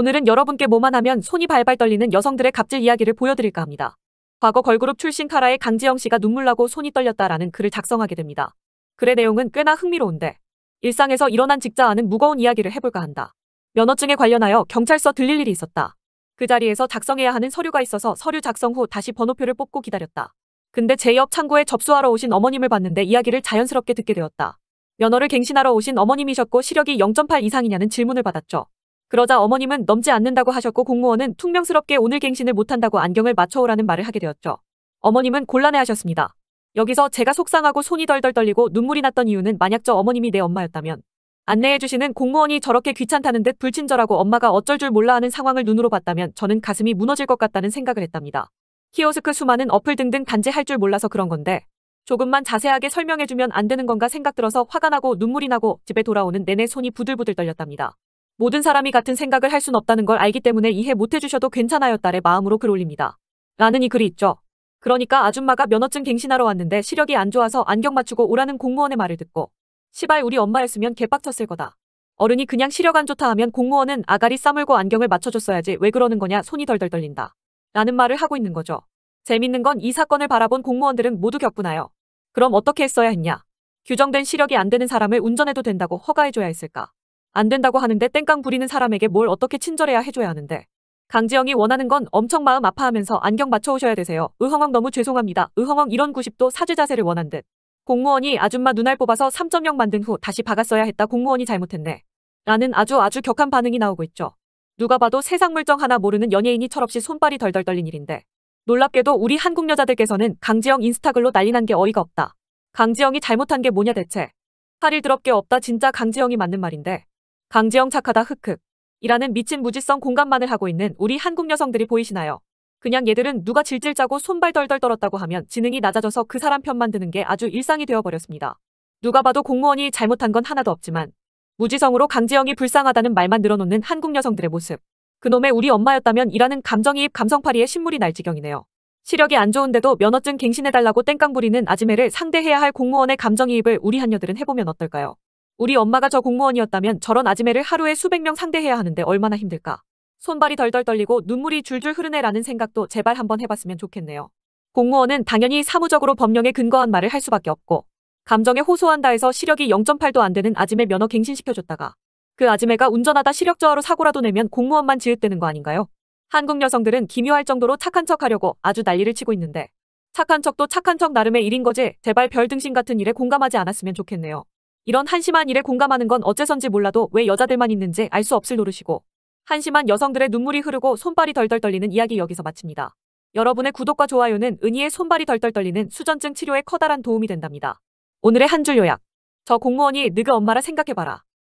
오늘은 여러분께 뭐만 하면 손이 발발 떨리는 여성들의 갑질 이야기를 보여드릴까 합니다. 과거 걸그룹 출신 카라의 강지영 씨가 눈물나고 손이 떨렸다라는 글을 작성하게 됩니다. 글의 내용은 꽤나 흥미로운데 일상에서 일어난 직자아는 무거운 이야기를 해볼까 한다. 면허증에 관련하여 경찰서 들릴 일이 있었다. 그 자리에서 작성해야 하는 서류가 있어서 서류 작성 후 다시 번호표를 뽑고 기다렸다. 근데 제옆 창고에 접수하러 오신 어머님을 봤는데 이야기를 자연스럽게 듣게 되었다. 면허를 갱신하러 오신 어머님이셨고 시력이 0.8 이상이냐는 질문을 받았죠. 그러자 어머님은 넘지 않는다고 하셨고 공무원은 퉁명스럽게 오늘 갱신을 못한다고 안경을 맞춰오라는 말을 하게 되었죠. 어머님은 곤란해하셨습니다. 여기서 제가 속상하고 손이 덜덜 떨리고 눈물이 났던 이유는 만약 저 어머님이 내 엄마였다면 안내해주시는 공무원이 저렇게 귀찮다는 듯 불친절하고 엄마가 어쩔 줄 몰라 하는 상황을 눈으로 봤다면 저는 가슴이 무너질 것 같다는 생각을 했답니다. 키오스크 수많은 어플 등등 단지할 줄 몰라서 그런 건데 조금만 자세하게 설명해주면 안 되는 건가 생각 들어서 화가 나고 눈물이 나고 집에 돌아오는 내내 손이 부들부들 떨렸답니다. 모든 사람이 같은 생각을 할 순 없다는 걸 알기 때문에 이해 못 해주셔도 괜찮아요 딸의 마음으로 글 올립니다. 라는 이 글이 있죠. 그러니까 아줌마가 면허증 갱신하러 왔는데 시력이 안 좋아서 안경 맞추고 오라는 공무원의 말을 듣고 시발 우리 엄마였으면 개빡쳤을 거다. 어른이 그냥 시력 안 좋다 하면 공무원은 아가리 싸물고 안경을 맞춰줬어야지 왜 그러는 거냐 손이 덜덜 떨린다. 라는 말을 하고 있는 거죠. 재밌는 건 이 사건을 바라본 공무원들은 모두 겪구나요. 그럼 어떻게 했어야 했냐. 규정된 시력이 안 되는 사람을 운전해도 된다고 허가해줘야 했을까. 안 된다고 하는데 땡깡 부리는 사람에게 뭘 어떻게 친절해야 해줘야 하는데. 강지영이 원하는 건 엄청 마음 아파하면서 안경 맞춰오셔야 되세요. 으헝헝 너무 죄송합니다. 으헝헝 이런 90도 사죄 자세를 원한 듯. 공무원이 아줌마 눈알 뽑아서 3.0 만든 후 다시 박았어야 했다 공무원이 잘못했네. 라는 아주 아주 격한 반응이 나오고 있죠. 누가 봐도 세상 물정 하나 모르는 연예인이 철없이 손발이 덜덜 떨린 일인데. 놀랍게도 우리 한국 여자들께서는 강지영 인스타글로 난리 난 게 어이가 없다. 강지영이 잘못한 게 뭐냐 대체. 할이 드럽게 없다 진짜 강지영이 맞는 말인데. 강지영 착하다 흑흑. 이라는 미친 무지성 공감만을 하고 있는 우리 한국 여성들이 보이시나요? 그냥 얘들은 누가 질질 짜고 손발 덜덜 떨었다고 하면 지능이 낮아져서 그 사람 편만 드는 게 아주 일상이 되어버렸습니다. 누가 봐도 공무원이 잘못한 건 하나도 없지만 무지성으로 강지영이 불쌍하다는 말만 늘어놓는 한국 여성들의 모습. 그놈의 우리 엄마였다면 이라는 감정이입 감성파리의 신물이 날 지경이네요. 시력이 안 좋은데도 면허증 갱신해달라고 땡깡 부리는 아지매를 상대해야 할 공무원의 감정이입을 우리 한녀들은 해보면 어떨까요? 우리 엄마가 저 공무원이었다면 저런 아지매를 하루에 수백 명 상대해야 하는데 얼마나 힘들까. 손발이 덜덜 떨리고 눈물이 줄줄 흐르네라는 생각도 제발 한번 해봤으면 좋겠네요. 공무원은 당연히 사무적으로 법령에 근거한 말을 할 수밖에 없고 감정에 호소한다 해서 시력이 0.8도 안 되는 아지매 면허 갱신시켜줬다가 그 아지매가 운전하다 시력 저하로 사고라도 내면 공무원만 지읒되는 거 아닌가요? 한국 여성들은 기묘할 정도로 착한 척하려고 아주 난리를 치고 있는데 착한 척도 착한 척 나름의 일인 거지 제발 별등신 같은 일에 공감하지 않았으면 좋겠네요. 이런 한심한 일에 공감하는 건 어째선지 몰라도 왜 여자들만 있는지 알 수 없을 노릇이고 한심한 여성들의 눈물이 흐르고 손발이 덜덜 떨리는 이야기 여기서 마칩니다. 여러분의 구독과 좋아요는 은희의 손발이 덜덜 떨리는 수전증 치료에 커다란 도움이 된답니다. 오늘의 한 줄 요약. 저 공무원이 느그 엄마라 생각해봐라.